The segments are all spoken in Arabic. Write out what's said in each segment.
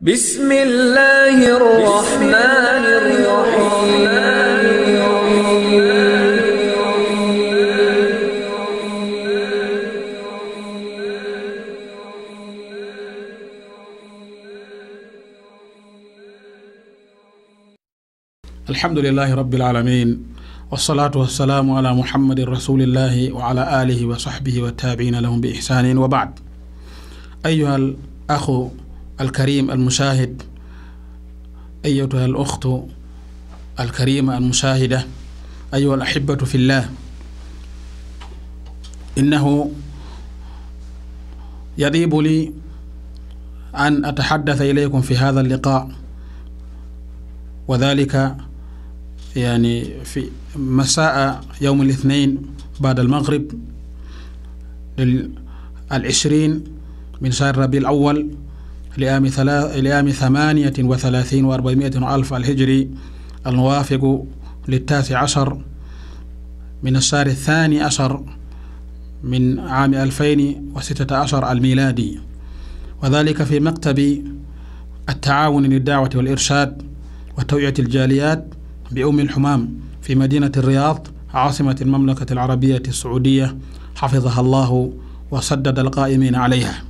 بسم الله الرحمن الرحيم الحمد لله رب العالمين والصلاة والسلام على محمد رسول الله وعلى آله وصحبه والتابعين لهم بإحسان وبعد أيها الأخ الكريم المشاهد أيتها الأخت الكريمة المشاهدة أيها الأحبة في الله إنه يريب لي أن أتحدث إليكم في هذا اللقاء وذلك يعني في مساء يوم الاثنين بعد المغرب العشرين من شهر ربيع الأول لعام, ثلاث... لعام ثمانية وثلاثين وأربعمائة ألف الهجري الموافق للتاسع عشر من الشهر الثاني عشر من عام ألفين وستة عشر الميلادي وذلك في مكتب التعاون للدعوة والإرشاد وتوعية الجاليات بأم الحمام في مدينة الرياض عاصمة المملكة العربية السعودية حفظها الله وسدد القائمين عليها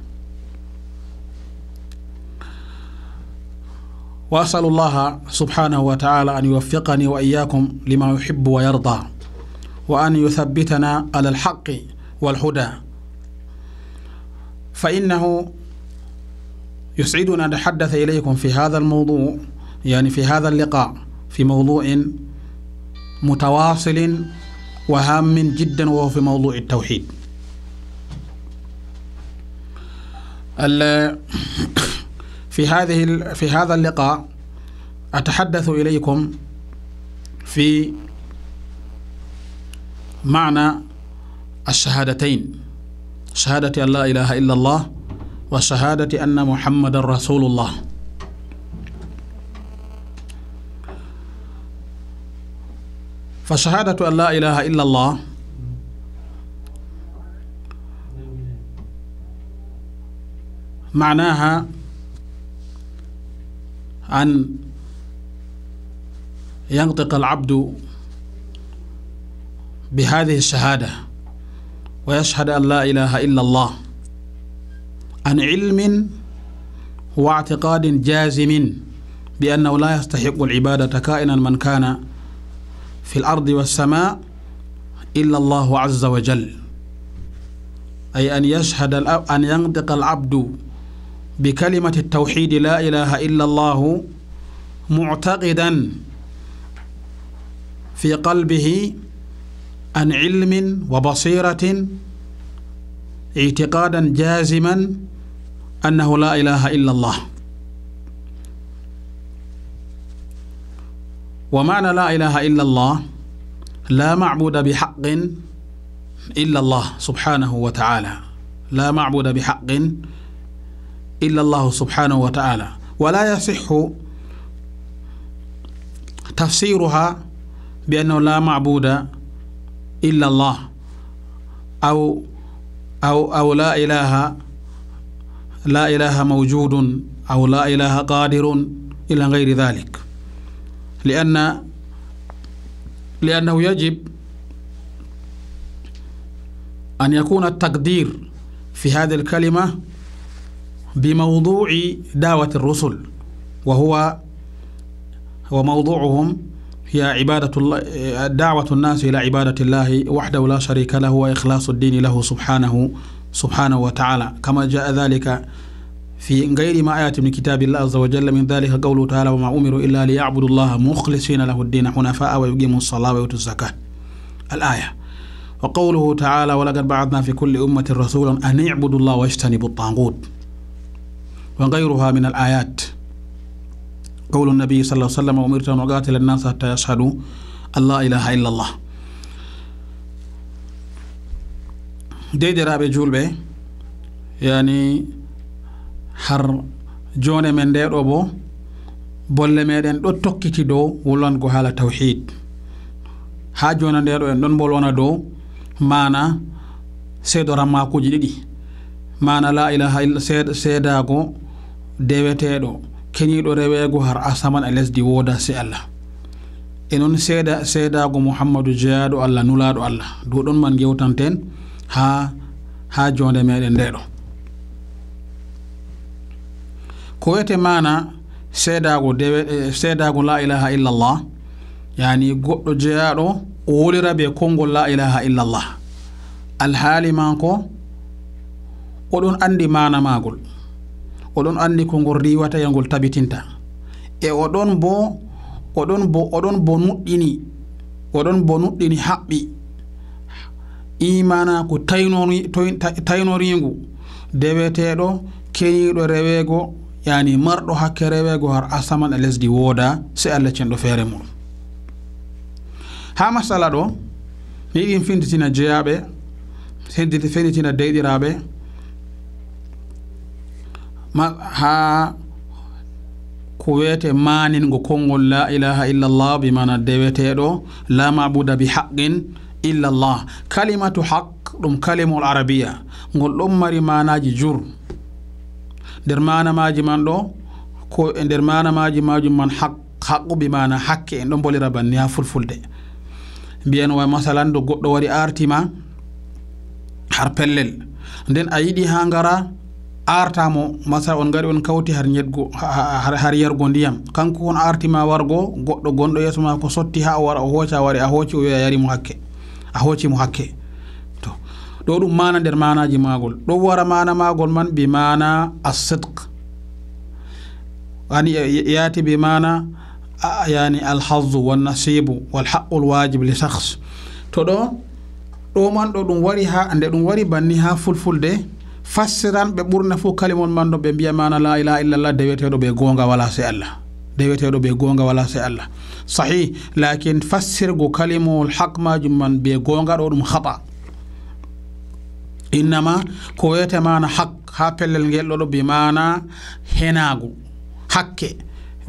وأسأل الله سبحانه وتعالى أن يوفقني وإياكم لما يحب ويرضى وأن يثبتنا على الحق والهدى فإنه يسعدنا أن نتحدث إليكم في هذا الموضوع يعني في هذا اللقاء في موضوع متواصل وهام جدا وهو في موضوع التوحيد في هذه في هذا اللقاء أتحدث إليكم في معنى الشهادتين شهادة أن لا إله إلا الله وشهادة أن محمد رسول الله فشهادة أن لا إله إلا الله معناها أن ينطق العبد بهذه الشهادة ويشهد أن لا إله إلا الله عن علم واعتقاد جازم بأنه لا يستحق العبادة كائنا من كان في الأرض والسماء إلا الله عز وجل أي أن يشهد أن ينطق العبد بكلمة التوحيد لا إله إلا الله معتقدا في قلبه عن علم وبصيرة اعتقادا جازما أنه لا إله إلا الله ومعنى لا إله إلا الله لا معبود بحق إلا الله سبحانه وتعالى لا معبود بحق إلا الله سبحانه وتعالى ولا يصح تفسيرها بأنه لا معبود إلا الله أو أو أو لا إله لا إله موجود أو لا إله قادر إلى غير ذلك لأن لأنه يجب أن يكون التقدير في هذه الكلمة بموضوع دعوة الرسل وهو وموضوعهم هي عبادة الله دعوة الناس إلى عبادة الله وحده لا شريك له وإخلاص الدين له سبحانه سبحانه وتعالى كما جاء ذلك في غير ما آيات من كتاب الله عز وجل من ذلك قوله تعالى وما أمروا إلا ليعبدوا الله مخلصين له الدين حنفاء ويقيموا الصلاة ويؤتوا الزكاة الآية وقوله تعالى ولقد بعثنا في كل أمة رسولا أن اعبدوا الله واجتنبوا الطاغوت وغيرها من الآيات قول النبي صلى الله عليه وسلم أمرت أن أقاتل الناس حتى يشهدوا الله إله إلا الله deydiraɓe julɓe yani har jone men nde ɗo bo bolle meɗen ɗo tokkiti dow wolwango haala tawhid ha jona nde ɗo en ɗon bolwana dow mana seedo rammakuji ɗiɗi mana la ilaha illa seedago deweteɗo keniɗo rewego har asaman e lesdi woda se allah e noon seeda seedago mouhammadou jeyaɗo allah nulaɗo allah dow ɗon man gewtanten ha ha jonde meɗen ndeɗo ko wiyete mana seedago dewe eh, seedago la ilaha illallah yani goɗɗo jeyaɗo o wolira ɓe konngol la ilaha illallah alhaali manko oɗon andi mana magol oɗon anndi ko ngol riwata yo ngol tabitinta e oɗon bo oɗon bo oɗon bo nuɗɗini oɗon bo nuɗɗini haɓɓi imana ko taynoringu deweteɗo keniɗo rewego yani marɗo hakke rewego har asaman e lesdi wooda se allah cenɗo feere mum ha masala ɗo ni ɗin finditina jeyaɓe fenditina deyɗiraɓe ma, ha ko wiyete maningo konngol la ilaha illallah bimana deweteɗo la mabuda bi haqqin illallah kalimatu haq ɗum kalimol arabiya ngol ɗon mari manaji jur nder manamaji man ɗo ko e nder manamaji majum man haq haqqu bimana hakke en ɗon bolira banni ha fulfulde mbiyen wa masalan do goɗɗo wari artima har pellel nden a yiɗi ha ngara artamo masala on gari on kawti har yedgo har yargo ndiyam kanko on artima wargo goɗɗo gonɗo yeeso ma ko sotti ha o wara o hooca wari a hoci o wiya yarimo hakke a mo hakke to ɗo ɗum mana nder manaji magol ɗo wara mana magol man bi mana assidq ani yaati bi mana yani alhazu wannasibu walhaqu lwajib li shakhs to ɗo ɗo man ɗo ɗum wari ha nde ɗum wari banni ha fulfulde fassiranɓe ɓurna fo kalimol man ɓe mbiya mana la ilaha illallah deweteɗo ɓe gonga wala se allah deweteɗo ɓe gonga wala se allah sahi lakin fassirgo kalimol haq majum man ɓe gonga ɗo ɗum haɓa innama ko wiyete mana haq ha pellel ngel ɗo ɗo mana henago hakke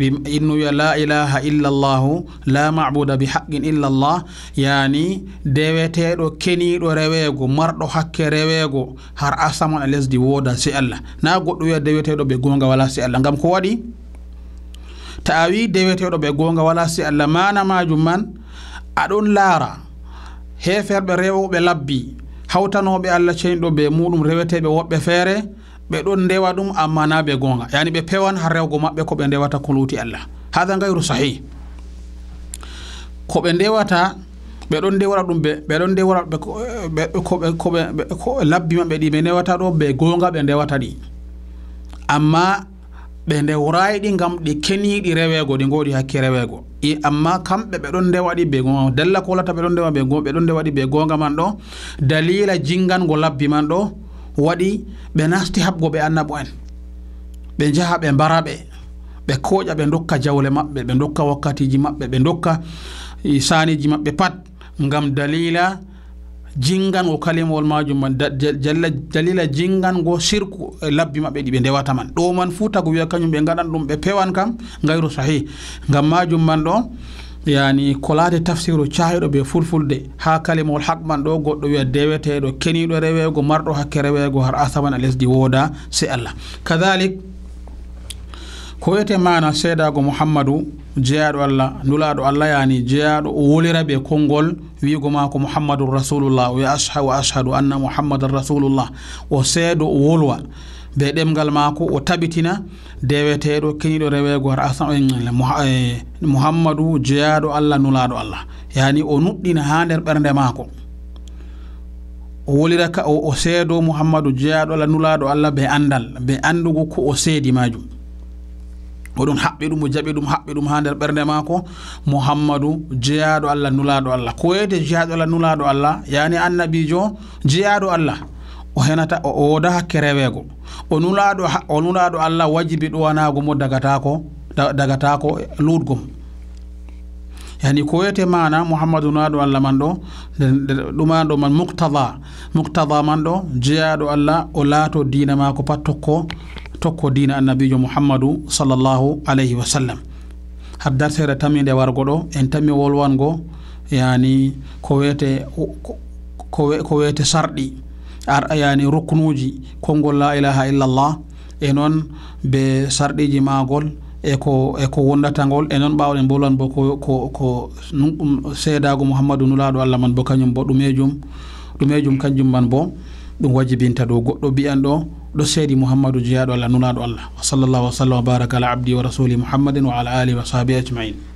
innuya la ilaha illallahu la mabuda bi haqqin illallah yani deweteɗo keniɗo reweego marɗo hakke reweego har asaman e lesdi wooda si allah na goɗɗo wiya deweteɗo ɓe gonga wala si allah ngam ko waɗi ta a wi deweteɗo ɓe gonga wala si allah mana majum man aɗon laara heferɓe rewoɓe labbi hawtanoɓe allah ceeniɗo be muɗum reweteɓe woɓɓe feere ɓe ɗon ndewa ɗum amma na ɓe gonga yani ɓe pewan ha rewgo maɓɓe ko ɓe ndewata ko luuti allah haha gayru sahi ko ɓe ndewata ɓe ɗon ndewra ɗum ɓe ɓe ɗon ndewra ko labbi maɓɓe ɗi ɓe ndewata ɗo ɓe gonga ɓe ndewata ɗi amma ɓe ndewrayi ɗi gam ɗi keniɗi rewego ɗi godi hakke rewego i amma kamɓe ɓe ɗon ndewa ɗi ɓe gonga dalla ko lata ɓe ɗon ndewa ɓe ɗon ndewa ɗi ɓe gonga man ɗo dalila jingango labbi man ɗo waɗi ɓe nasti habgo ɓe annabu en ɓe jaha ɓe mbara ɓe ɓe ɓe dokka jawle maɓɓe ɓe dokka wakkatiji maɓɓe ɓe dokka eh, saniji maɓɓe pat ngam dalila jingango kalimawol majum man dalila jingango sirku e labbi maɓɓe ɗi ɓe ndewata man ɗo man fuu tagu wiya kañum ɓe gaɗan ɗum ɓe pewan kam gayru sahi ngam majum man ɗo yani kolade tafsiru cahiɗo ɓe fulfulde ha kalimawol hakman ɗo goɗɗo wiya deweteɗo keniɗo rewego marɗo hakke rewego har asaman a lesdi woda se allah kadalik ko wiyete mana seedago mouhammadou jeyaɗo allah ndulaɗo allah yani jeyaɗo o wolira ɓe konngol wigo ma ko mouhammadou rasulullah o wiya asha wa ashhadu anna mouhammadan rasulullah o seedo o wolwa be ɗemgal maako o tabitina deweteɗo keniɗo rewego ar asan e, mouhammadou e, jeyaɗo allah nulaɗo allah yani o nuɗɗina ha nder ɓernde maako o woliraka o seedo mouhammadou jeyaɗo allah nulaɗo allah be andal be andugo ko o seedi majum oɗum haɓɓi ɗum o jaɓi ɗum haɓɓi ɗum ha nder ɓernde maako mouhammadou jeyaɗo allah nulaɗo allah ko wiyde jeyaɗo allah nulaɗo allah yani annabijo jeyaɗo allah o henata o ooda hakke reweego o nulaaɗo o nulaaɗo allah wajibi ɗowanaago mo dagatako dagatako luutgom yani ko wiyete mana mouhammadou naɗo allah man ɗo ɗumaɗo man muctada muctada man ɗo jeyaɗo allah o laato dina ma ko pat tokko tokko dina annabijo mouhammadou sallllahu alayhi wa sallam har dartere tamide wargo ɗo en tami wolwango yani ko wiyete ko wiyete sarɗi ar yani roknuji konngol la ilaha illallah e noon be sarɗiji maagol eko eko wondata ngol e, e noon e ɓawɗen bolan bo ko ko ko nuɗum seedago mouhammadou nulaɗo allah man bo kañum bo ɗumejum ɗumejum kañum man bo ɗum wajibinta ɗo goɗɗo mbiyan ɗo ɗo seedi mouhammadou jeyaɗo allah nulaɗo allah wa sallllahu wa sallam wa baraka ala abdi wa rasuli mouhammadin wa ala alihi wa sahabi ajmain